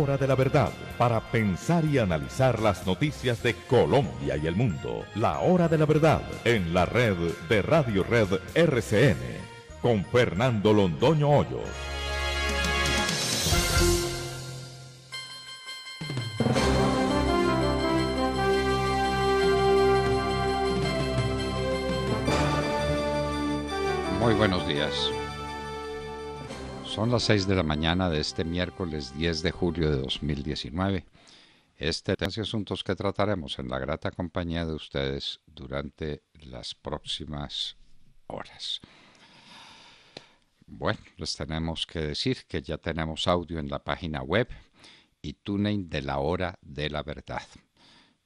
Hora de la verdad para pensar y analizar las noticias de Colombia y el mundo. La hora de la verdad en la red de Radio Red RCN con Fernando Londoño Hoyos. Muy buenos días. Son las 6 de la mañana de este miércoles 10 de julio de 2019. Este y asuntos que trataremos en la grata compañía de ustedes durante las próximas horas. Bueno, les tenemos que decir que ya tenemos audio en la página web y tuning de la hora de la verdad.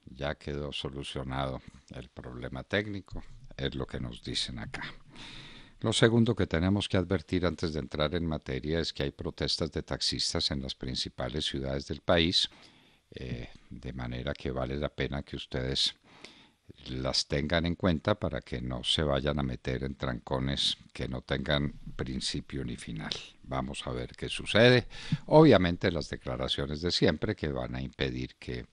Ya quedó solucionado el problema técnico, es lo que nos dicen acá. Lo segundo que tenemos que advertir antes de entrar en materia es que hay protestas de taxistas en las principales ciudades del país, eh, de manera que vale la pena que ustedes las tengan en cuenta para que no se vayan a meter en trancones que no tengan principio ni final. Vamos a ver qué sucede. Obviamente las declaraciones de siempre que van a impedir que,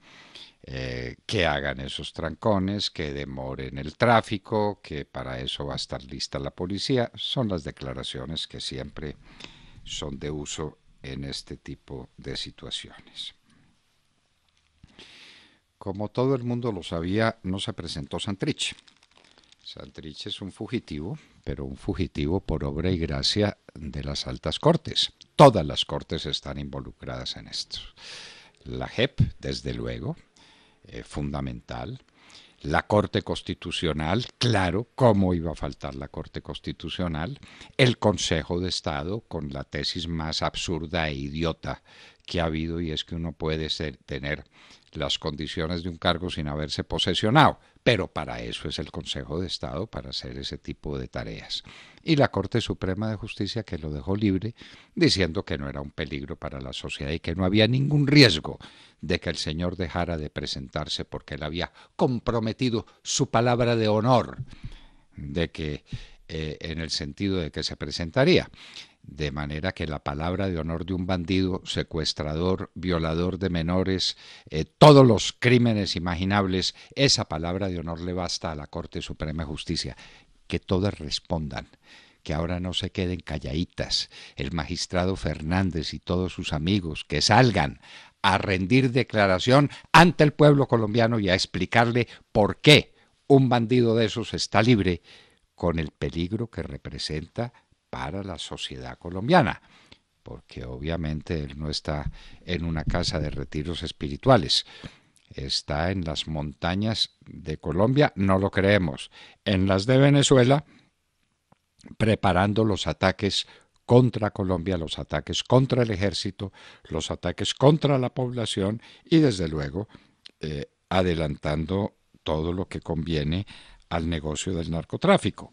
eh, que hagan esos trancones, que demoren el tráfico, que para eso va a estar lista la policía. Son las declaraciones que siempre son de uso en este tipo de situaciones. Como todo el mundo lo sabía, no se presentó Santrich. Santrich es un fugitivo, pero un fugitivo por obra y gracia de las altas cortes. Todas las cortes están involucradas en esto. La JEP, desde luego, eh, fundamental. La Corte Constitucional, claro, ¿cómo iba a faltar la Corte Constitucional? El Consejo de Estado, con la tesis más absurda e idiota que ha habido y es que uno puede ser, tener las condiciones de un cargo sin haberse posesionado, pero para eso es el Consejo de Estado, para hacer ese tipo de tareas. Y la Corte Suprema de Justicia que lo dejó libre, diciendo que no era un peligro para la sociedad y que no había ningún riesgo de que el señor dejara de presentarse porque él había comprometido su palabra de honor de que eh, en el sentido de que se presentaría de manera que la palabra de honor de un bandido, secuestrador, violador de menores, eh, todos los crímenes imaginables, esa palabra de honor le basta a la Corte Suprema de Justicia. Que todas respondan que ahora no se queden calladitas, el magistrado Fernández y todos sus amigos, que salgan a rendir declaración ante el pueblo colombiano y a explicarle por qué un bandido de esos está libre con el peligro que representa para la sociedad colombiana, porque obviamente él no está en una casa de retiros espirituales, está en las montañas de Colombia, no lo creemos, en las de Venezuela, preparando los ataques contra Colombia, los ataques contra el ejército, los ataques contra la población y desde luego eh, adelantando todo lo que conviene al negocio del narcotráfico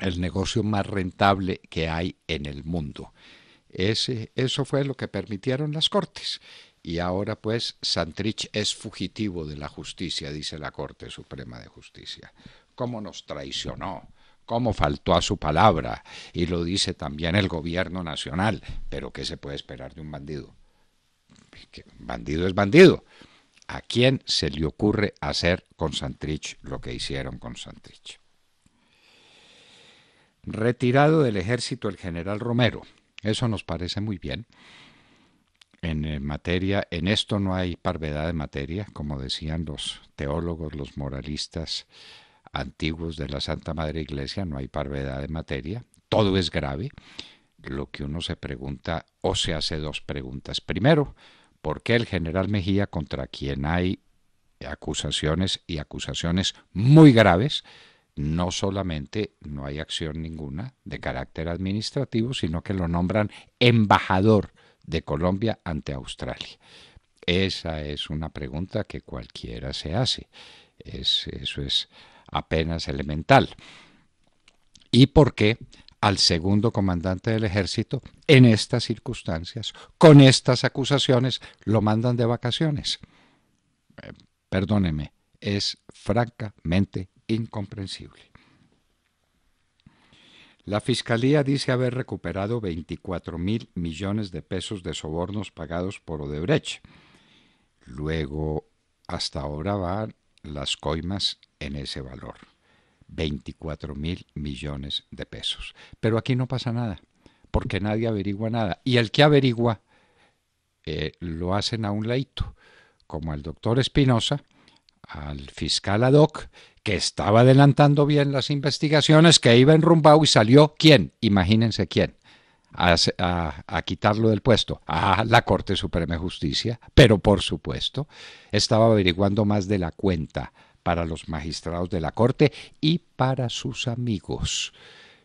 el negocio más rentable que hay en el mundo. Ese, eso fue lo que permitieron las Cortes. Y ahora pues Santrich es fugitivo de la justicia, dice la Corte Suprema de Justicia. ¿Cómo nos traicionó? cómo faltó a su palabra, y lo dice también el gobierno nacional, pero ¿qué se puede esperar de un bandido? bandido es bandido. ¿A quién se le ocurre hacer con Santrich lo que hicieron con Santrich? retirado del ejército el general Romero. Eso nos parece muy bien. En eh, materia, en esto no hay parvedad de materia, como decían los teólogos, los moralistas antiguos de la Santa Madre Iglesia, no hay parvedad de materia, todo es grave. Lo que uno se pregunta o se hace dos preguntas. Primero, ¿por qué el general Mejía, contra quien hay acusaciones y acusaciones muy graves, no solamente no hay acción ninguna de carácter administrativo, sino que lo nombran embajador de Colombia ante Australia. Esa es una pregunta que cualquiera se hace. eso es apenas elemental. ¿Y por qué al segundo comandante del ejército en estas circunstancias, con estas acusaciones, lo mandan de vacaciones? Eh, perdóneme, es francamente incomprensible. La Fiscalía dice haber recuperado 24 mil millones de pesos de sobornos pagados por Odebrecht. Luego, hasta ahora van las coimas en ese valor. 24 mil millones de pesos. Pero aquí no pasa nada, porque nadie averigua nada. Y el que averigua eh, lo hacen a un leito, como al doctor Espinosa, al fiscal Adoc que estaba adelantando bien las investigaciones, que iba en enrumbado y salió quién, imagínense quién, a, quitarlo del puesto, a la Corte Suprema de Justicia, pero por supuesto estaba averiguando más de la cuenta para los magistrados de la Corte y para sus amigos.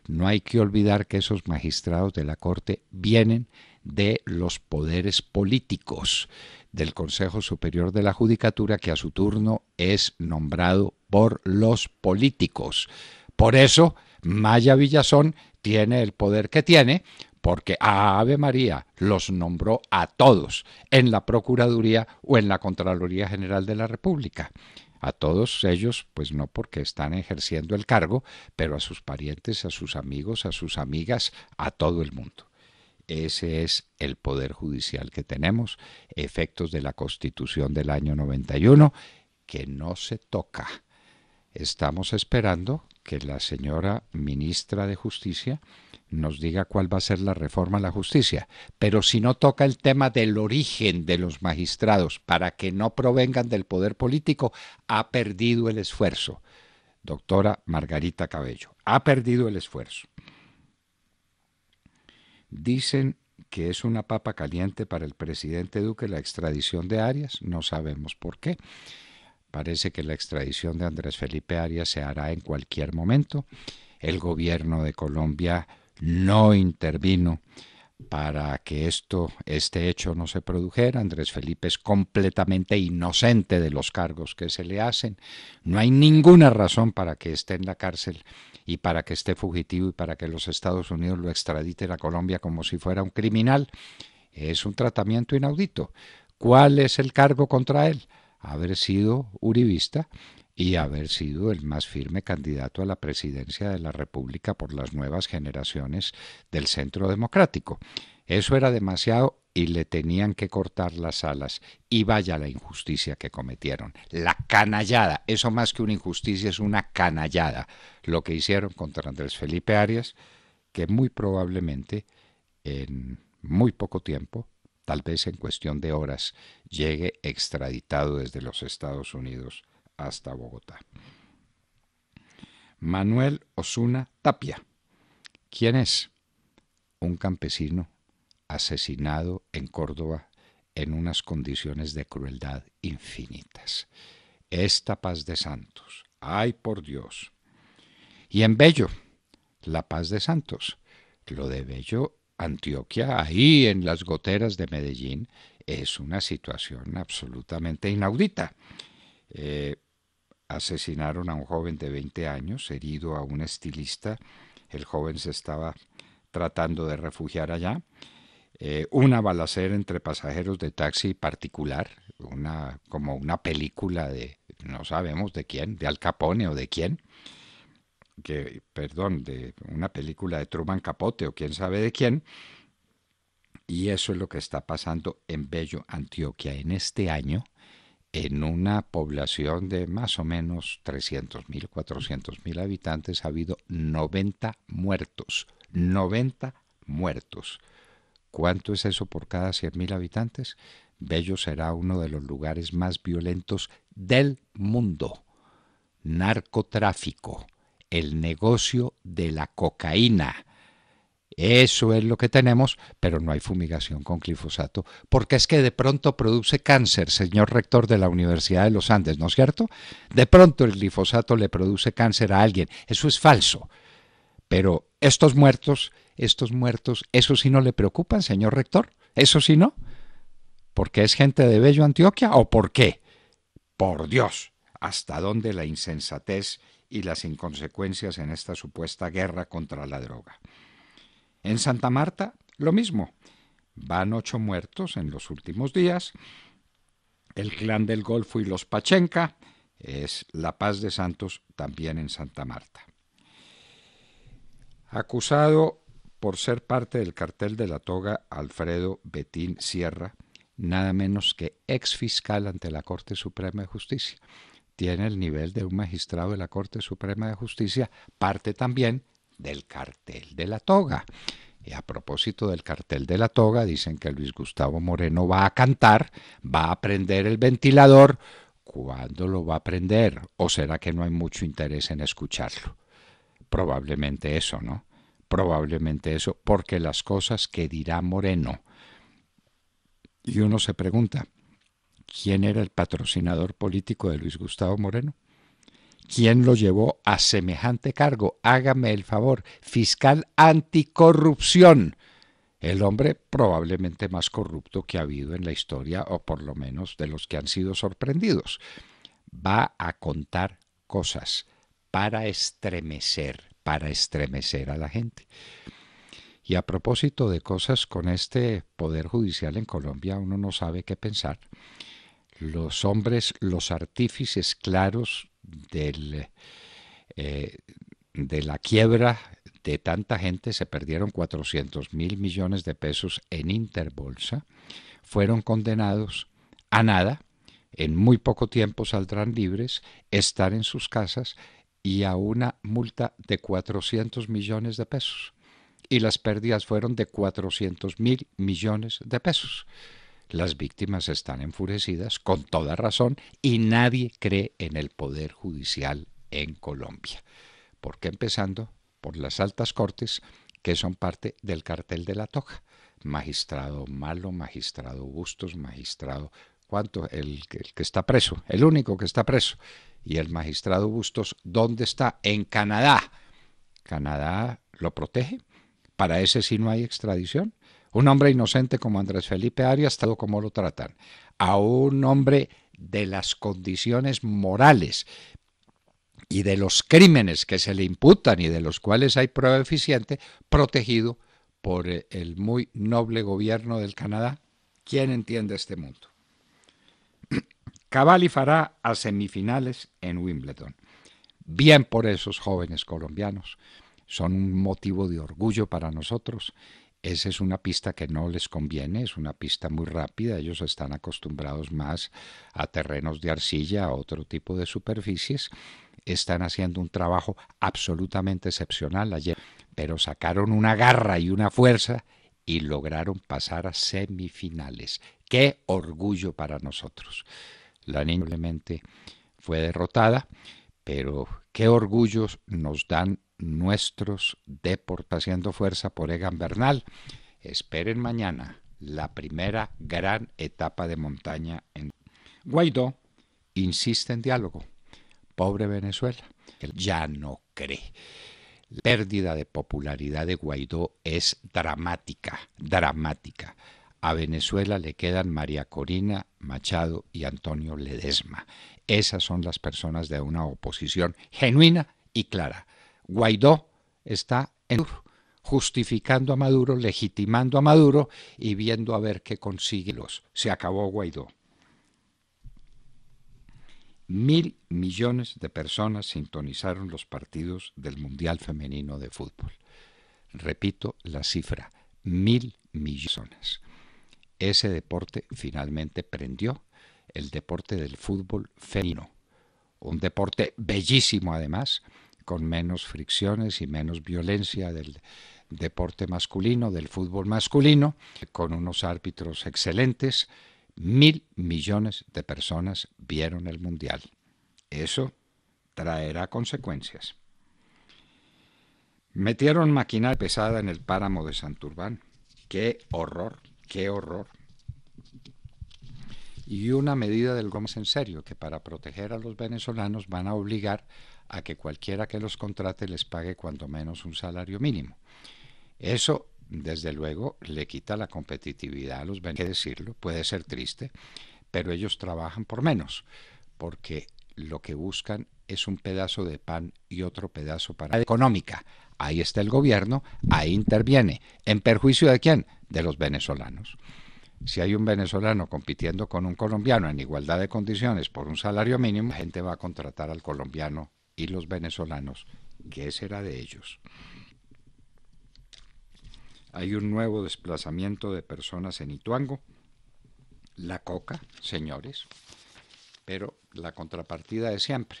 No hay que olvidar que esos magistrados de la Corte vienen de los poderes políticos del Consejo Superior de la Judicatura que a su turno es nombrado por los políticos. Por eso, Maya Villazón tiene el poder que tiene, porque a Ave María los nombró a todos en la Procuraduría o en la Contraloría General de la República. A todos ellos, pues no porque están ejerciendo el cargo, pero a sus parientes, a sus amigos, a sus amigas, a todo el mundo. Ese es el poder judicial que tenemos, efectos de la Constitución del año 91, que no se toca. Estamos esperando que la señora ministra de Justicia nos diga cuál va a ser la reforma a la justicia. Pero si no toca el tema del origen de los magistrados para que no provengan del poder político, ha perdido el esfuerzo. Doctora Margarita Cabello, ha perdido el esfuerzo. Dicen que es una papa caliente para el presidente Duque la extradición de Arias, no sabemos por qué. Parece que la extradición de Andrés Felipe Arias se hará en cualquier momento. El gobierno de Colombia no intervino para que esto, este hecho no se produjera. Andrés Felipe es completamente inocente de los cargos que se le hacen. No hay ninguna razón para que esté en la cárcel y para que esté fugitivo y para que los Estados Unidos lo extraditen a Colombia como si fuera un criminal, es un tratamiento inaudito. ¿Cuál es el cargo contra él? Haber sido uribista y haber sido el más firme candidato a la presidencia de la República por las nuevas generaciones del Centro Democrático. Eso era demasiado y le tenían que cortar las alas. Y vaya la injusticia que cometieron. La canallada. Eso más que una injusticia es una canallada. Lo que hicieron contra Andrés Felipe Arias, que muy probablemente en muy poco tiempo, tal vez en cuestión de horas, llegue extraditado desde los Estados Unidos hasta Bogotá. Manuel Osuna Tapia. ¿Quién es? Un campesino asesinado en Córdoba en unas condiciones de crueldad infinitas. Esta paz de santos, ay por Dios. Y en Bello, la paz de santos. Lo de Bello, Antioquia, ahí en las goteras de Medellín, es una situación absolutamente inaudita. Eh, asesinaron a un joven de 20 años, herido a un estilista. El joven se estaba tratando de refugiar allá eh, una balacera entre pasajeros de taxi particular, una, como una película de no sabemos de quién, de Al Capone o de quién, que, perdón, de una película de Truman Capote o quién sabe de quién. Y eso es lo que está pasando en Bello, Antioquia, en este año, en una población de más o menos 300.000, 400.000 habitantes, ha habido 90 muertos. 90 muertos. ¿Cuánto es eso por cada 100.000 habitantes? Bello será uno de los lugares más violentos del mundo. Narcotráfico, el negocio de la cocaína. Eso es lo que tenemos, pero no hay fumigación con glifosato, porque es que de pronto produce cáncer, señor rector de la Universidad de los Andes, ¿no es cierto? De pronto el glifosato le produce cáncer a alguien. Eso es falso. Pero estos muertos, estos muertos, eso sí no le preocupan, señor rector, eso sí no. ¿Porque es gente de Bello Antioquia o por qué? Por Dios, hasta dónde la insensatez y las inconsecuencias en esta supuesta guerra contra la droga. En Santa Marta, lo mismo. Van ocho muertos en los últimos días. El clan del Golfo y los Pachenca es La Paz de Santos también en Santa Marta acusado por ser parte del cartel de la toga Alfredo Betín Sierra, nada menos que ex fiscal ante la Corte Suprema de Justicia. Tiene el nivel de un magistrado de la Corte Suprema de Justicia, parte también del cartel de la toga. Y a propósito del cartel de la toga, dicen que Luis Gustavo Moreno va a cantar, va a prender el ventilador. ¿Cuándo lo va a prender? ¿O será que no hay mucho interés en escucharlo? Probablemente eso, ¿no? Probablemente eso, porque las cosas que dirá Moreno. Y uno se pregunta, ¿quién era el patrocinador político de Luis Gustavo Moreno? ¿Quién lo llevó a semejante cargo? Hágame el favor, fiscal anticorrupción el hombre probablemente más corrupto que ha habido en la historia, o por lo menos de los que han sido sorprendidos. Va a contar cosas, para estremecer, para estremecer a la gente. Y a propósito de cosas con este poder judicial en Colombia, uno no sabe qué pensar. Los hombres, los artífices claros del, eh, de la quiebra de tanta gente, se perdieron 400 mil millones de pesos en Interbolsa, fueron condenados a nada, en muy poco tiempo saldrán libres, estar en sus casas y a una multa de 400 millones de pesos. Y las pérdidas fueron de 400 mil millones de pesos. Las víctimas están enfurecidas con toda razón y nadie cree en el Poder Judicial en Colombia. Porque empezando por las altas cortes, que son parte del cartel de la toja. Magistrado Malo, magistrado Bustos, magistrado ¿Cuánto? El, que está preso, el único que está preso. Y el magistrado Bustos, ¿dónde está? En Canadá. ¿Canadá lo protege? ¿Para ese sí no hay extradición? Un hombre inocente como Andrés Felipe Arias, tal como lo tratan. A un hombre de las condiciones morales y de los crímenes que se le imputan y de los cuales hay prueba eficiente, protegido por el muy noble gobierno del Canadá. ¿Quién entiende este mundo? y fará a semifinales en Wimbledon. Bien por esos jóvenes colombianos. Son un motivo de orgullo para nosotros. Esa es una pista que no les conviene, es una pista muy rápida. Ellos están acostumbrados más a terrenos de arcilla, a otro tipo de superficies. Están haciendo un trabajo absolutamente excepcional ayer, pero sacaron una garra y una fuerza y lograron pasar a semifinales. ¡Qué orgullo para nosotros! La fue derrotada, pero qué orgullos nos dan nuestros deportes haciendo fuerza por Egan Bernal. Esperen mañana la primera gran etapa de montaña en Guaidó. Insiste en diálogo. Pobre Venezuela, ya no cree. La pérdida de popularidad de Guaidó es dramática, dramática. A Venezuela le quedan María Corina Machado y Antonio Ledesma. Esas son las personas de una oposición genuina y clara. Guaidó está en justificando a Maduro, legitimando a Maduro y viendo a ver qué consigue los. Se acabó Guaidó. Mil millones de personas sintonizaron los partidos del Mundial Femenino de Fútbol. Repito la cifra, mil millones ese deporte finalmente prendió, el deporte del fútbol femenino. Un deporte bellísimo además, con menos fricciones y menos violencia del deporte masculino, del fútbol masculino, con unos árbitros excelentes. Mil millones de personas vieron el Mundial. Eso traerá consecuencias. Metieron maquinaria pesada en el páramo de Santurbán. ¡Qué horror! qué horror. Y una medida del Gómez en serio, que para proteger a los venezolanos van a obligar a que cualquiera que los contrate les pague cuanto menos un salario mínimo. Eso, desde luego, le quita la competitividad a los venezolanos, que decirlo, puede ser triste, pero ellos trabajan por menos, porque lo que buscan es un pedazo de pan y otro pedazo para la económica, ahí está el gobierno, ahí interviene. ¿En perjuicio de quién? De los venezolanos. Si hay un venezolano compitiendo con un colombiano en igualdad de condiciones por un salario mínimo, la gente va a contratar al colombiano y los venezolanos. ¿Qué será de ellos? Hay un nuevo desplazamiento de personas en Ituango. La coca, señores, pero la contrapartida de siempre,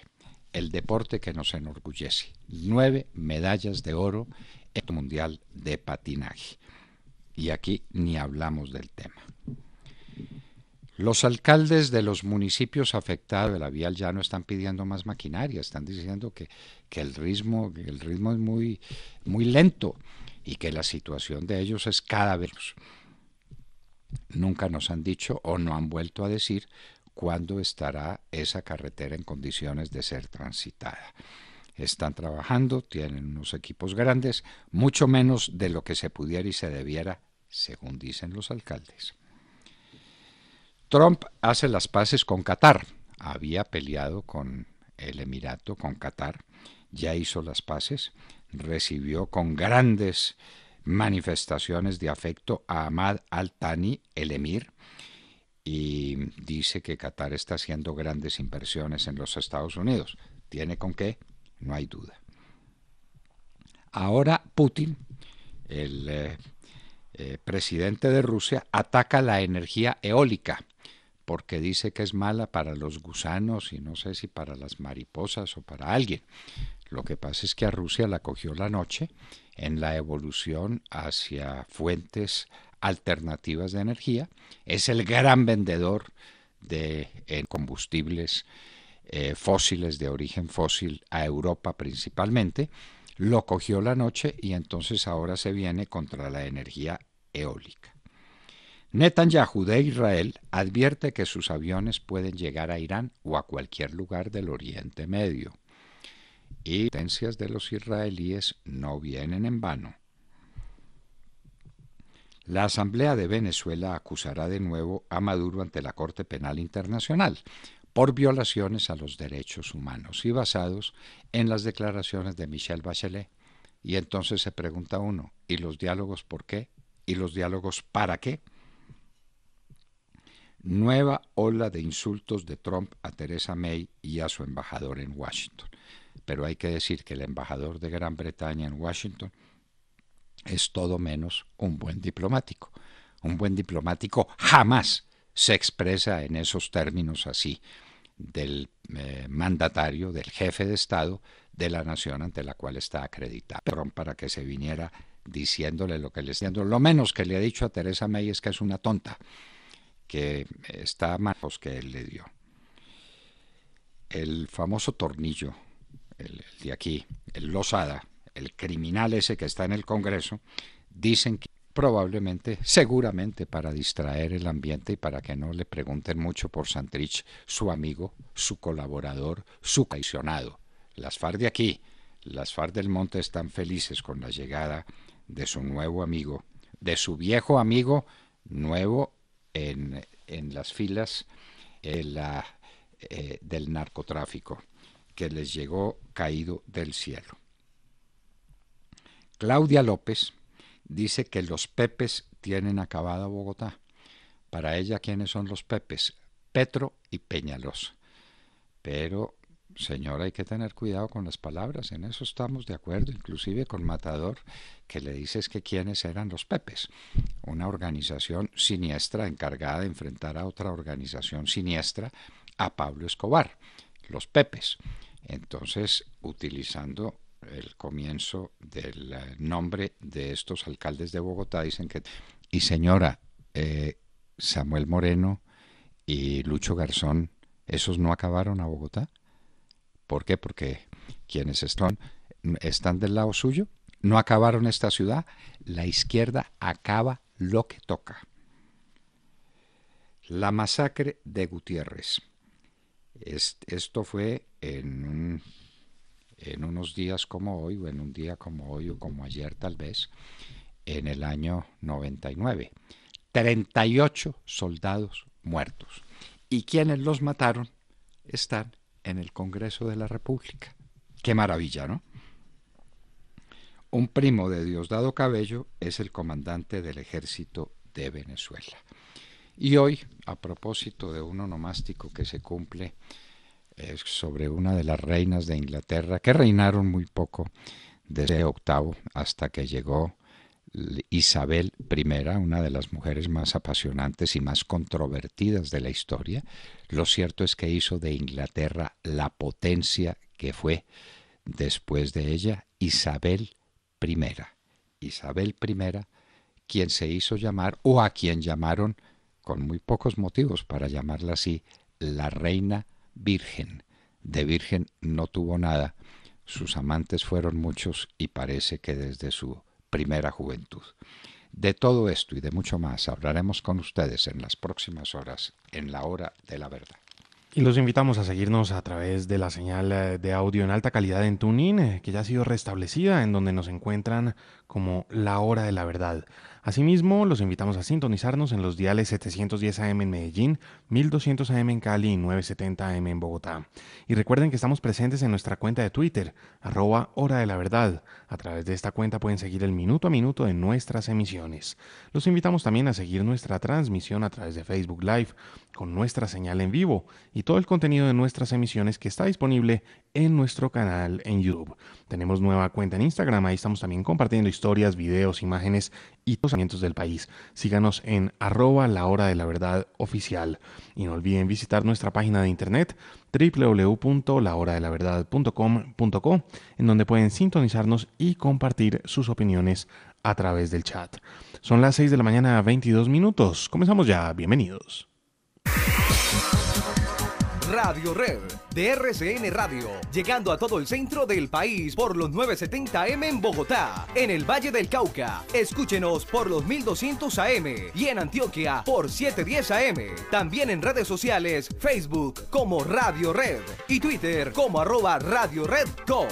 el deporte que nos enorgullece. Nueve medallas de oro en el Mundial de Patinaje. Y aquí ni hablamos del tema. Los alcaldes de los municipios afectados de la vial ya no están pidiendo más maquinaria, están diciendo que, el ritmo, el ritmo es muy, muy lento y que la situación de ellos es cada vez. Nunca nos han dicho o no han vuelto a decir cuándo estará esa carretera en condiciones de ser transitada. Están trabajando, tienen unos equipos grandes, mucho menos de lo que se pudiera y se debiera, según dicen los alcaldes. Trump hace las paces con Qatar. Había peleado con el Emirato, con Qatar, ya hizo las paces, recibió con grandes manifestaciones de afecto a Ahmad al-Thani, el emir, y dice que Qatar está haciendo grandes inversiones en los Estados Unidos. ¿Tiene con qué? No hay duda. Ahora Putin, el eh, eh, presidente de Rusia, ataca la energía eólica porque dice que es mala para los gusanos y no sé si para las mariposas o para alguien. Lo que pasa es que a Rusia la cogió la noche en la evolución hacia fuentes alternativas de energía, es el gran vendedor de eh, combustibles eh, fósiles, de origen fósil, a Europa principalmente, lo cogió la noche y entonces ahora se viene contra la energía eólica. Netanyahu de Israel advierte que sus aviones pueden llegar a Irán o a cualquier lugar del Oriente Medio. Y las de los israelíes no vienen en vano. La Asamblea de Venezuela acusará de nuevo a Maduro ante la Corte Penal Internacional por violaciones a los derechos humanos y basados en las declaraciones de Michelle Bachelet. Y entonces se pregunta uno, ¿y los diálogos por qué? ¿Y los diálogos para qué? Nueva ola de insultos de Trump a Theresa May y a su embajador en Washington. Pero hay que decir que el embajador de Gran Bretaña en Washington es todo menos un buen diplomático. Un buen diplomático jamás se expresa en esos términos así del eh, mandatario, del jefe de Estado de la nación ante la cual está acreditado. perrón para que se viniera diciéndole lo que le está diciendo. Lo menos que le ha dicho a Teresa May es que es una tonta, que está más... que él le dio. El famoso tornillo, el de aquí, el Losada, el criminal ese que está en el Congreso, dicen que probablemente, seguramente para distraer el ambiente y para que no le pregunten mucho por Santrich, su amigo, su colaborador, su traicionado. Las FARC de aquí, las FARC del Monte están felices con la llegada de su nuevo amigo, de su viejo amigo, nuevo en, las filas eh, la, eh, del narcotráfico, que les llegó caído del cielo. Claudia López dice que los Pepes tienen acabada Bogotá. Para ella, ¿quiénes son los Pepes? Petro y Peñalosa. Pero, señora, hay que tener cuidado con las palabras, en eso estamos de acuerdo, inclusive con Matador, que le dices que quiénes eran los Pepes, una organización siniestra encargada de enfrentar a otra organización siniestra, a Pablo Escobar, los Pepes. Entonces, utilizando el comienzo del eh, nombre de estos alcaldes de Bogotá. Dicen que... Y señora, eh, Samuel Moreno y Lucho Garzón, ¿esos no acabaron a Bogotá? ¿Por qué? Porque quienes están, están del lado suyo no acabaron esta ciudad. La izquierda acaba lo que toca. La masacre de Gutiérrez. esto fue en un en unos días como hoy, o en un día como hoy, o como ayer tal vez, en el año 99. 38 soldados muertos. Y quienes los mataron están en el Congreso de la República. Qué maravilla, ¿no? Un primo de Diosdado Cabello es el comandante del ejército de Venezuela. Y hoy, a propósito de un onomástico que se cumple sobre una de las reinas de Inglaterra, que reinaron muy poco desde octavo hasta que llegó Isabel I, una de las mujeres más apasionantes y más controvertidas de la historia. Lo cierto es que hizo de Inglaterra la potencia que fue después de ella Isabel I. Isabel I, quien se hizo llamar o a quien llamaron, con muy pocos motivos para llamarla así, la reina virgen. De virgen no tuvo nada, sus amantes fueron muchos y parece que desde su primera juventud. De todo esto y de mucho más hablaremos con ustedes en las próximas horas, en la hora de la verdad. Y los invitamos a seguirnos a través de la señal eh, de audio en alta calidad en TuneIn, eh, que ya ha sido restablecida, en donde nos encuentran como La Hora de la Verdad. Asimismo, los invitamos a sintonizarnos en los diales 710 AM en Medellín, 1200 AM en Cali y 970 AM en Bogotá. Y recuerden que estamos presentes en nuestra cuenta de Twitter, arroba Hora de la Verdad. A través de esta cuenta pueden seguir el minuto a minuto de nuestras emisiones. Los invitamos también a seguir nuestra transmisión a través de Facebook Live con nuestra señal en vivo y todo el contenido de nuestras emisiones que está disponible en nuestro canal en YouTube. Tenemos nueva cuenta en Instagram, ahí estamos también compartiendo historias, videos, imágenes y pensamientos del país. Síganos en arroba la hora de la verdad oficial. Y no olviden visitar nuestra página de internet www.lahoradelaverdad.com.co en donde pueden sintonizarnos y compartir sus opiniones a través del chat. Son las 6 de la mañana 22 minutos. Comenzamos ya. Bienvenidos. Radio Red de RCN Radio, llegando a todo el centro del país por los 970M en Bogotá, en el Valle del Cauca. Escúchenos por los 1200 AM y en Antioquia por 710 AM. También en redes sociales, Facebook como Radio Red y Twitter como arroba Radio Red Co.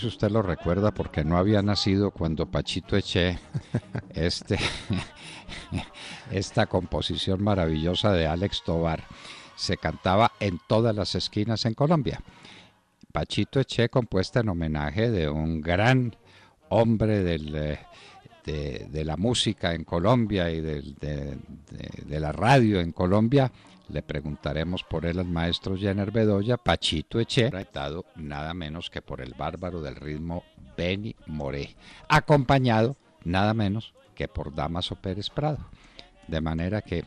si usted lo recuerda porque no había nacido cuando Pachito Eche, este, esta composición maravillosa de Alex Tovar Se cantaba en todas las esquinas en Colombia. Pachito Eche compuesta en homenaje de un gran hombre eh, de, la música en Colombia y de, la radio en Colombia, le preguntaremos por él al maestro Jenner Bedoya, Pachito Eche, tratado nada menos que por el bárbaro del ritmo Benny Moré, acompañado nada menos que por Damaso Pérez Prado. De manera que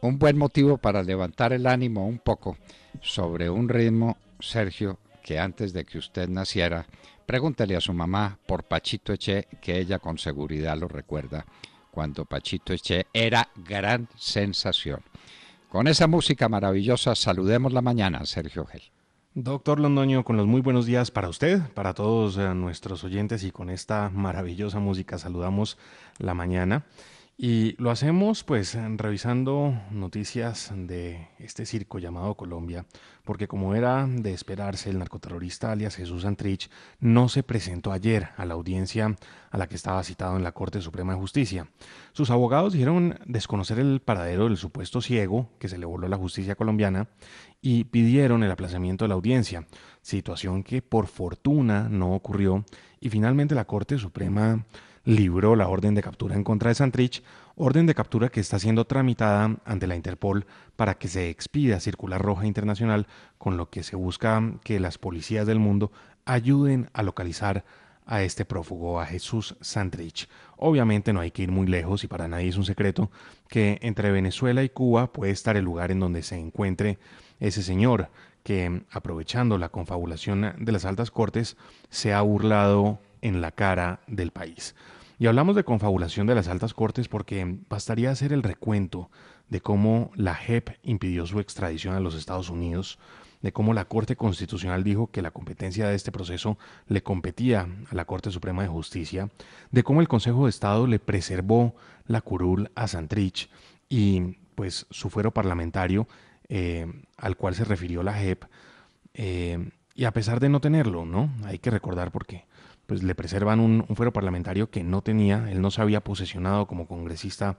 un buen motivo para levantar el ánimo un poco sobre un ritmo, Sergio, que antes de que usted naciera, pregúntele a su mamá por Pachito Eche, que ella con seguridad lo recuerda, cuando Pachito Eche era gran sensación. Con esa música maravillosa saludemos la mañana, Sergio Gel. Doctor Londoño, con los muy buenos días para usted, para todos eh, nuestros oyentes y con esta maravillosa música saludamos la mañana. Y lo hacemos pues revisando noticias de este circo llamado Colombia, porque como era de esperarse, el narcoterrorista alias Jesús Antrich no se presentó ayer a la audiencia a la que estaba citado en la Corte Suprema de Justicia. Sus abogados dijeron desconocer el paradero del supuesto ciego que se le voló a la justicia colombiana y pidieron el aplazamiento de la audiencia, situación que por fortuna no ocurrió y finalmente la Corte Suprema libró la orden de captura en contra de Santrich, orden de captura que está siendo tramitada ante la Interpol para que se expida Circular Roja Internacional, con lo que se busca que las policías del mundo ayuden a localizar a este prófugo, a Jesús Santrich. Obviamente no hay que ir muy lejos y para nadie es un secreto que entre Venezuela y Cuba puede estar el lugar en donde se encuentre ese señor que, aprovechando la confabulación de las altas cortes, se ha burlado en la cara del país. Y hablamos de confabulación de las altas cortes porque bastaría hacer el recuento de cómo la JEP impidió su extradición a los Estados Unidos, de cómo la Corte Constitucional dijo que la competencia de este proceso le competía a la Corte Suprema de Justicia, de cómo el Consejo de Estado le preservó la curul a Santrich y pues su fuero parlamentario eh, al cual se refirió la JEP, eh, y a pesar de no tenerlo, ¿no? Hay que recordar por qué pues le preservan un, fuero parlamentario que no tenía, él no se había posesionado como congresista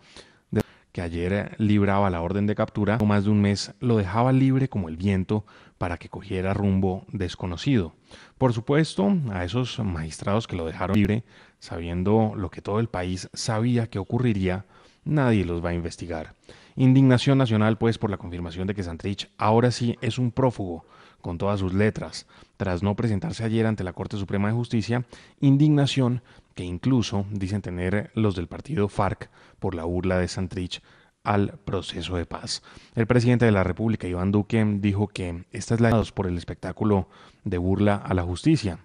de, que ayer eh, libraba la orden de captura, o más de un mes lo dejaba libre como el viento para que cogiera rumbo desconocido. Por supuesto, a esos magistrados que lo dejaron libre, sabiendo lo que todo el país sabía que ocurriría, nadie los va a investigar. Indignación nacional, pues, por la confirmación de que Santrich ahora sí es un prófugo con todas sus letras, tras no presentarse ayer ante la Corte Suprema de Justicia, indignación que incluso dicen tener los del partido FARC por la burla de Santrich al proceso de paz. El presidente de la República, Iván Duque, dijo que esta es la por el espectáculo de burla a la justicia.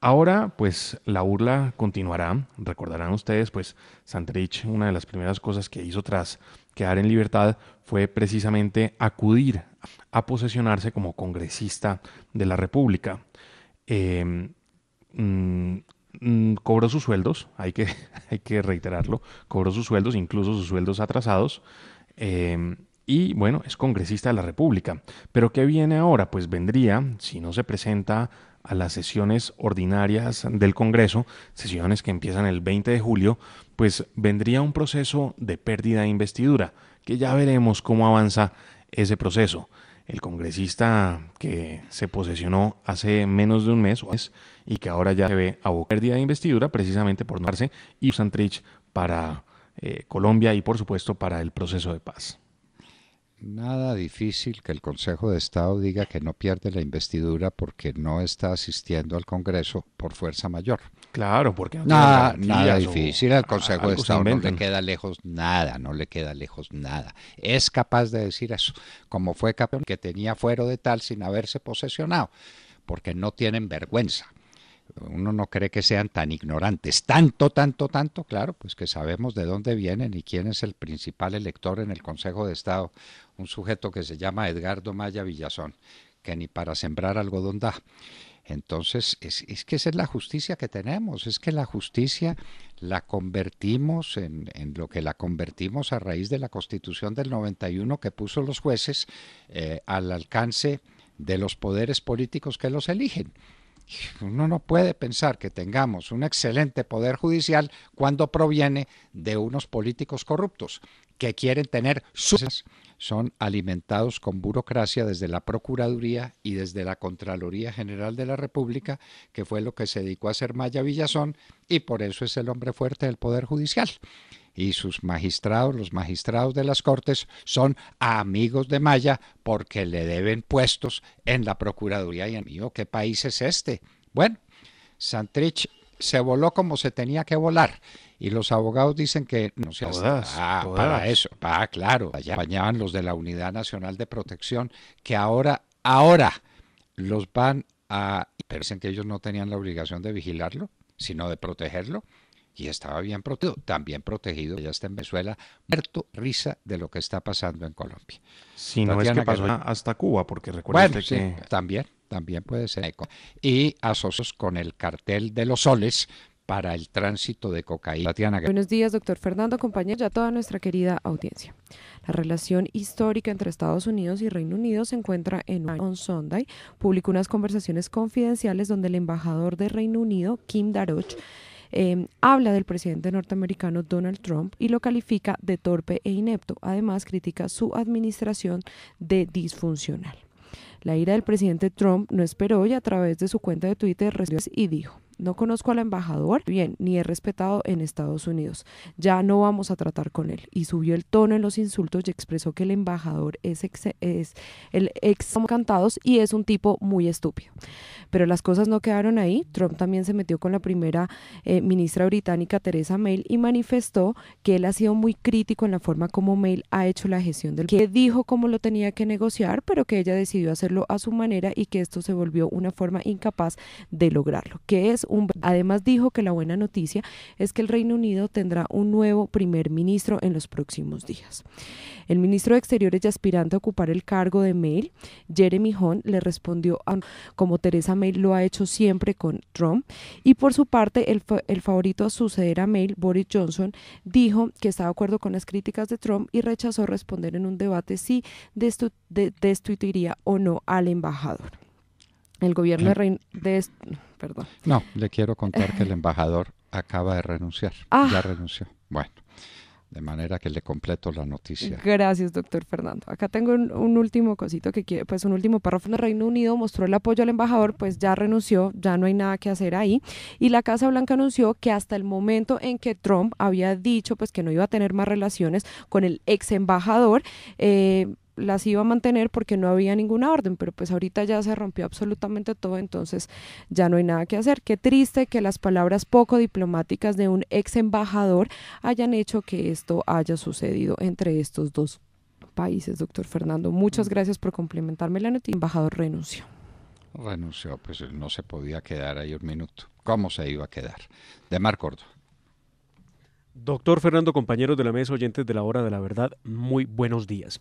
Ahora, pues la burla continuará. Recordarán ustedes, pues Santrich, una de las primeras cosas que hizo tras quedar en libertad fue precisamente acudir a posesionarse como congresista de la República. Eh, mm, mm, cobró sus sueldos, hay que, hay que reiterarlo, cobró sus sueldos, incluso sus sueldos atrasados. Eh, y bueno, es congresista de la República. Pero ¿qué viene ahora? Pues vendría, si no se presenta a las sesiones ordinarias del Congreso, sesiones que empiezan el 20 de julio, pues vendría un proceso de pérdida de investidura, que ya veremos cómo avanza ese proceso. El congresista que se posesionó hace menos de un mes y que ahora ya se ve a pérdida de investidura precisamente por no darse y para eh, Colombia y por supuesto para el proceso de paz. Nada difícil que el Consejo de Estado diga que no pierde la investidura porque no está asistiendo al Congreso por fuerza mayor. Claro, porque no nada, nada difícil. El Consejo de Estado no le queda lejos nada, no le queda lejos nada. Es capaz de decir eso, como fue capaz que tenía fuero de tal sin haberse posesionado, porque no tienen vergüenza. Uno no cree que sean tan ignorantes, tanto, tanto, tanto, claro, pues que sabemos de dónde vienen y quién es el principal elector en el Consejo de Estado, un sujeto que se llama Edgardo Maya Villazón, que ni para sembrar algodón da. Entonces, es, que esa es la justicia que tenemos, es que la justicia la convertimos en, lo que la convertimos a raíz de la constitución del 91 que puso los jueces eh, al alcance de los poderes políticos que los eligen. Uno no puede pensar que tengamos un excelente poder judicial cuando proviene de unos políticos corruptos que quieren tener sus son alimentados con burocracia desde la Procuraduría y desde la Contraloría General de la República, que fue lo que se dedicó a hacer Maya Villazón, y por eso es el hombre fuerte del Poder Judicial. Y sus magistrados, los magistrados de las Cortes, son amigos de Maya porque le deben puestos en la Procuraduría. Y amigo, ¿qué país es este? Bueno, Santrich se voló como se tenía que volar. Y los abogados dicen que no se para eso. Ah, claro. Allá bañaban los de la Unidad Nacional de Protección, que ahora, ahora los van a. Pero dicen que ellos no tenían la obligación de vigilarlo, sino de protegerlo. Y estaba bien protegido, también protegido. Ya está en Venezuela, muerto risa de lo que está pasando en Colombia. Si no es que pasó hasta Cuba, porque recuerda que. También, también puede ser eco, y asociados con el cartel de los soles para el tránsito de cocaína. Buenos días, doctor Fernando, compañeros y a toda nuestra querida audiencia. La relación histórica entre Estados Unidos y Reino Unido se encuentra en un Sunday. Publicó unas conversaciones confidenciales donde el embajador de Reino Unido, Kim Daroch, em, habla del presidente norteamericano Donald Trump y lo califica de torpe e inepto. Además, critica su administración de disfuncional. La ira del presidente Trump no esperó y a través de su cuenta de Twitter y dijo no conozco al embajador bien, ni he respetado en Estados Unidos. Ya no vamos a tratar con él. Y subió el tono en los insultos y expresó que el embajador es, es el ex Cantados y es un tipo muy estúpido. Pero las cosas no quedaron ahí. Trump también se metió con la primera eh, ministra británica, Teresa May, y manifestó que él ha sido muy crítico en la forma como May ha hecho la gestión del que dijo cómo lo tenía que negociar, pero que ella decidió hacerlo a su manera y que esto se volvió una forma incapaz de lograrlo, que es Además dijo que la buena noticia es que el Reino Unido tendrá un nuevo primer ministro en los próximos días. El ministro de Exteriores y aspirante a ocupar el cargo de Mail, Jeremy Hunt, le respondió como Teresa Mail lo ha hecho siempre con Trump. Y por su parte, el, favorito a suceder a Mail, Boris Johnson, dijo que estaba de acuerdo con las críticas de Trump y rechazó responder en un debate si destituiría o no al embajador. El gobierno de, ah. de perdón. No, le quiero contar que el embajador acaba de renunciar. Ah. Ya renunció. Bueno, de manera que le completo la noticia. Gracias, doctor Fernando. Acá tengo un, último cosito que quiere, pues un último párrafo. del Reino Unido mostró el apoyo al embajador, pues ya renunció, ya no hay nada que hacer ahí. Y la Casa Blanca anunció que hasta el momento en que Trump había dicho pues que no iba a tener más relaciones con el ex embajador, eh, las iba a mantener porque no había ninguna orden, pero pues ahorita ya se rompió absolutamente todo, entonces ya no hay nada que hacer. Qué triste que las palabras poco diplomáticas de un ex embajador hayan hecho que esto haya sucedido entre estos dos países, doctor Fernando. Muchas mm. gracias por complementarme la noticia. embajador renunció. Renunció, pues no se podía quedar ahí un minuto. ¿Cómo se iba a quedar? De Mar Cordo Doctor Fernando, compañeros de la mesa, oyentes de la hora de la verdad, muy buenos días.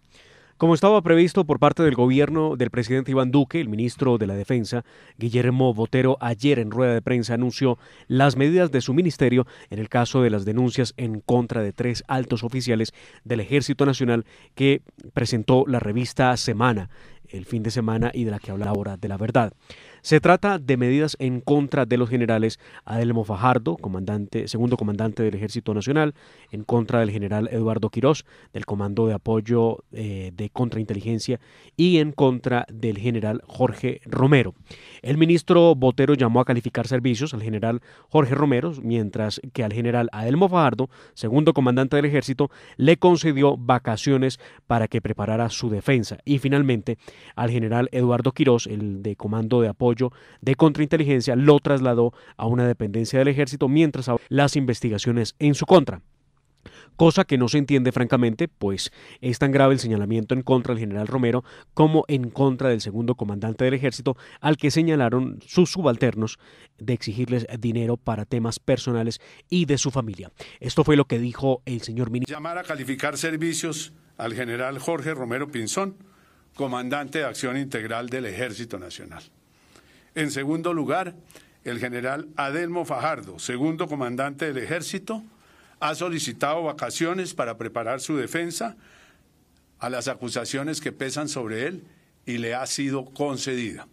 Como estaba previsto por parte del gobierno del presidente Iván Duque, el ministro de la Defensa, Guillermo Botero, ayer en rueda de prensa anunció las medidas de su ministerio en el caso de las denuncias en contra de tres altos oficiales del Ejército Nacional que presentó la revista Semana el fin de semana y de la que habla ahora de la verdad. Se trata de medidas en contra de los generales Adelmo Fajardo, comandante, segundo comandante del Ejército Nacional, en contra del general Eduardo Quirós, del Comando de Apoyo eh, de Contrainteligencia, y en contra del general Jorge Romero. El ministro Botero llamó a calificar servicios al general Jorge Romero, mientras que al general Adelmo Fajardo, segundo comandante del Ejército, le concedió vacaciones para que preparara su defensa. Y finalmente, al general Eduardo Quirós, el de Comando de Apoyo de Contrainteligencia, lo trasladó a una dependencia del ejército mientras las investigaciones en su contra cosa que no se entiende francamente, pues es tan grave el señalamiento en contra del general Romero como en contra del segundo comandante del ejército, al que señalaron sus subalternos de exigirles dinero para temas personales y de su familia. Esto fue lo que dijo el señor ministro. Llamar a calificar servicios al general Jorge Romero Pinzón comandante de Acción Integral del Ejército Nacional. En segundo lugar, el general Adelmo Fajardo, segundo comandante del Ejército, ha solicitado vacaciones para preparar su defensa a las acusaciones que pesan sobre él y le ha sido concedida.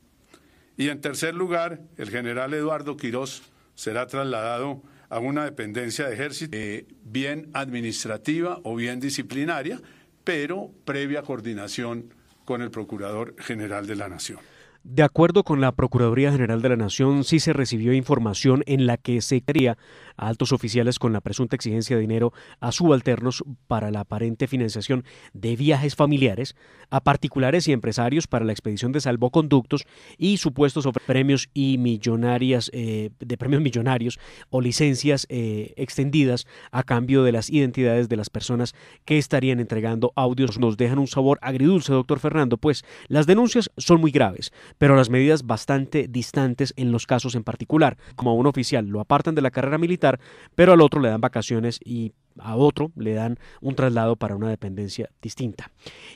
Y en tercer lugar, el general Eduardo Quirós será trasladado a una dependencia de ejército, eh, bien administrativa o bien disciplinaria, pero previa coordinación con el Procurador General de la Nación. De acuerdo con la Procuraduría General de la Nación, sí se recibió información en la que se quería a altos oficiales con la presunta exigencia de dinero a subalternos para la aparente financiación de viajes familiares, a particulares y empresarios para la expedición de salvoconductos y supuestos premios y millonarias eh, de premios millonarios o licencias eh, extendidas a cambio de las identidades de las personas que estarían entregando audios nos dejan un sabor agridulce, doctor Fernando, pues las denuncias son muy graves, pero las medidas bastante distantes en los casos en particular. Como a un oficial lo apartan de la carrera militar, pero al otro le dan vacaciones y a otro le dan un traslado para una dependencia distinta.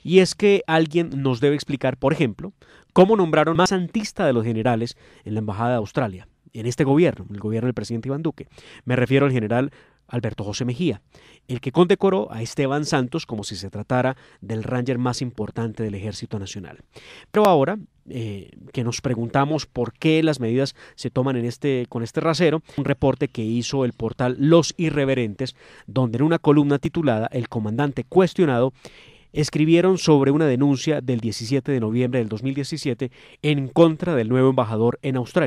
Y es que alguien nos debe explicar, por ejemplo, cómo nombraron más santista de los generales en la Embajada de Australia, en este gobierno, el gobierno del presidente Iván Duque. Me refiero al general Alberto José Mejía, el que condecoró a Esteban Santos como si se tratara del ranger más importante del Ejército Nacional. Pero ahora eh, que nos preguntamos por qué las medidas se toman en este, con este rasero, un reporte que hizo el portal Los Irreverentes, donde en una columna titulada El comandante cuestionado escribieron sobre una denuncia del 17 de noviembre del 2017 en contra del nuevo embajador en Australia,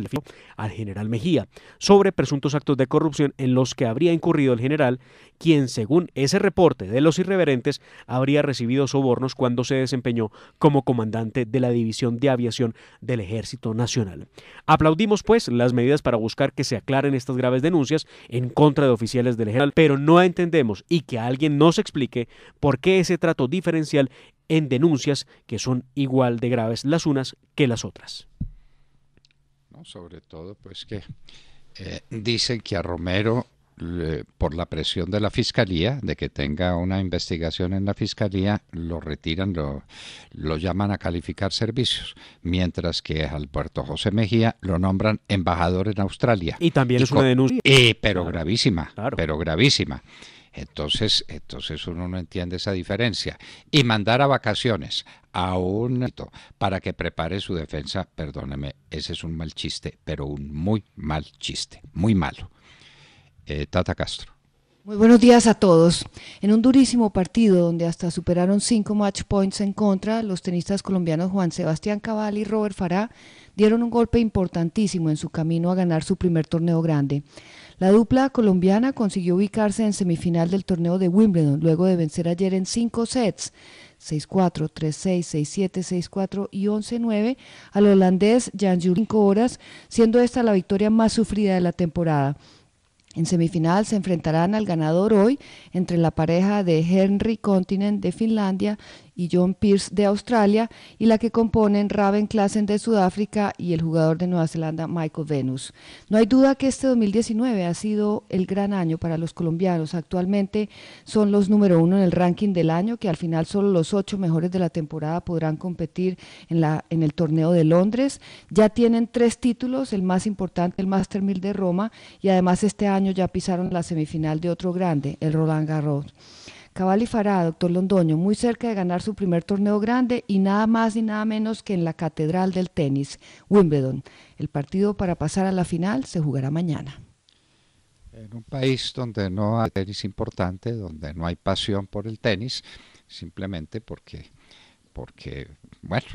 al general Mejía, sobre presuntos actos de corrupción en los que habría incurrido el general, quien, según ese reporte de los irreverentes, habría recibido sobornos cuando se desempeñó como comandante de la División de Aviación del Ejército Nacional. Aplaudimos, pues, las medidas para buscar que se aclaren estas graves denuncias en contra de oficiales del general, pero no entendemos y que alguien nos explique por qué ese trato diferente en denuncias que son igual de graves las unas que las otras. sobre todo, pues que eh, dicen que a Romero, por la presión de la fiscalía, de que tenga una investigación en la fiscalía, lo retiran, lo, lo llaman a calificar servicios, mientras que al Puerto José Mejía lo nombran embajador en Australia. Y también es una denuncia. pero gravísima, pero gravísima. Entonces, entonces uno no entiende esa diferencia. Y mandar a vacaciones a un para que prepare su defensa, perdóneme, ese es un mal chiste, pero un muy mal chiste, muy malo. Eh, Tata Castro. Muy buenos días a todos. En un durísimo partido donde hasta superaron cinco match points en contra, los tenistas colombianos Juan Sebastián Cabal y Robert Farah dieron un golpe importantísimo en su camino a ganar su primer torneo grande. La dupla colombiana consiguió ubicarse en semifinal del torneo de Wimbledon luego de vencer ayer en cinco sets 6-4, 3-6, 6-7, 6-4 y 11-9 al holandés Jan Julinko Horas, siendo esta la victoria más sufrida de la temporada. En semifinal se enfrentarán al ganador hoy entre la pareja de Henry Kontinen de Finlandia y John Pierce de Australia y la que componen Raven Klassen de Sudáfrica y el jugador de Nueva Zelanda Michael Venus. No hay duda que este 2019 ha sido el gran año para los colombianos. Actualmente son los número uno en el ranking del año, que al final solo los ocho mejores de la temporada podrán competir en, la, en el torneo de Londres. Ya tienen tres títulos, el más importante, el Master 1000 de Roma, y además este año ya pisaron la semifinal de otro grande, el Roland Garros. Cabal y doctor Londoño, muy cerca de ganar su primer torneo grande y nada más y nada menos que en la Catedral del Tenis, Wimbledon. El partido para pasar a la final se jugará mañana. En un país donde no hay tenis importante, donde no hay pasión por el tenis, simplemente porque, porque bueno,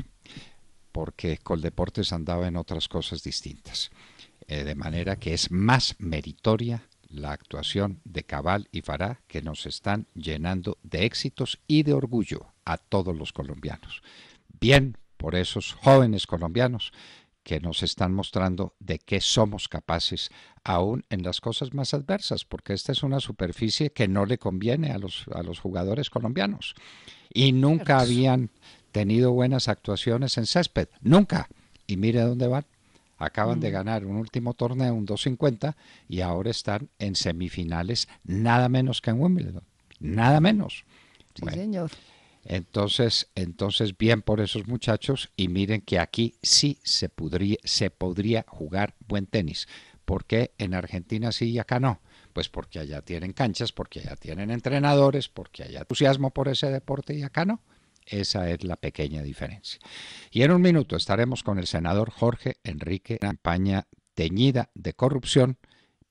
porque Coldeportes andaba en otras cosas distintas. Eh, de manera que es más meritoria la actuación de Cabal y Fará que nos están llenando de éxitos y de orgullo a todos los colombianos. Bien por esos jóvenes colombianos que nos están mostrando de qué somos capaces aún en las cosas más adversas, porque esta es una superficie que no le conviene a los, a los jugadores colombianos. Y nunca habían tenido buenas actuaciones en césped, nunca. Y mire dónde van. Acaban de ganar un último torneo, un 250, y ahora están en semifinales, nada menos que en Wimbledon. Nada menos. Entonces, entonces, bien por esos muchachos y miren que aquí sí se, podría, jugar buen tenis. ¿Por qué en Argentina sí y acá no? Pues porque allá tienen canchas, porque allá tienen entrenadores, porque hay entusiasmo por ese deporte y acá no. Esa es la pequeña diferencia. Y en un minuto estaremos con el senador Jorge Enrique, campaña teñida de corrupción,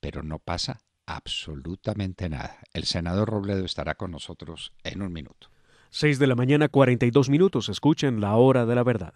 pero no pasa absolutamente nada. El senador Robledo estará con nosotros en un minuto. 6 de la mañana 42 minutos. Escuchen la hora de la verdad.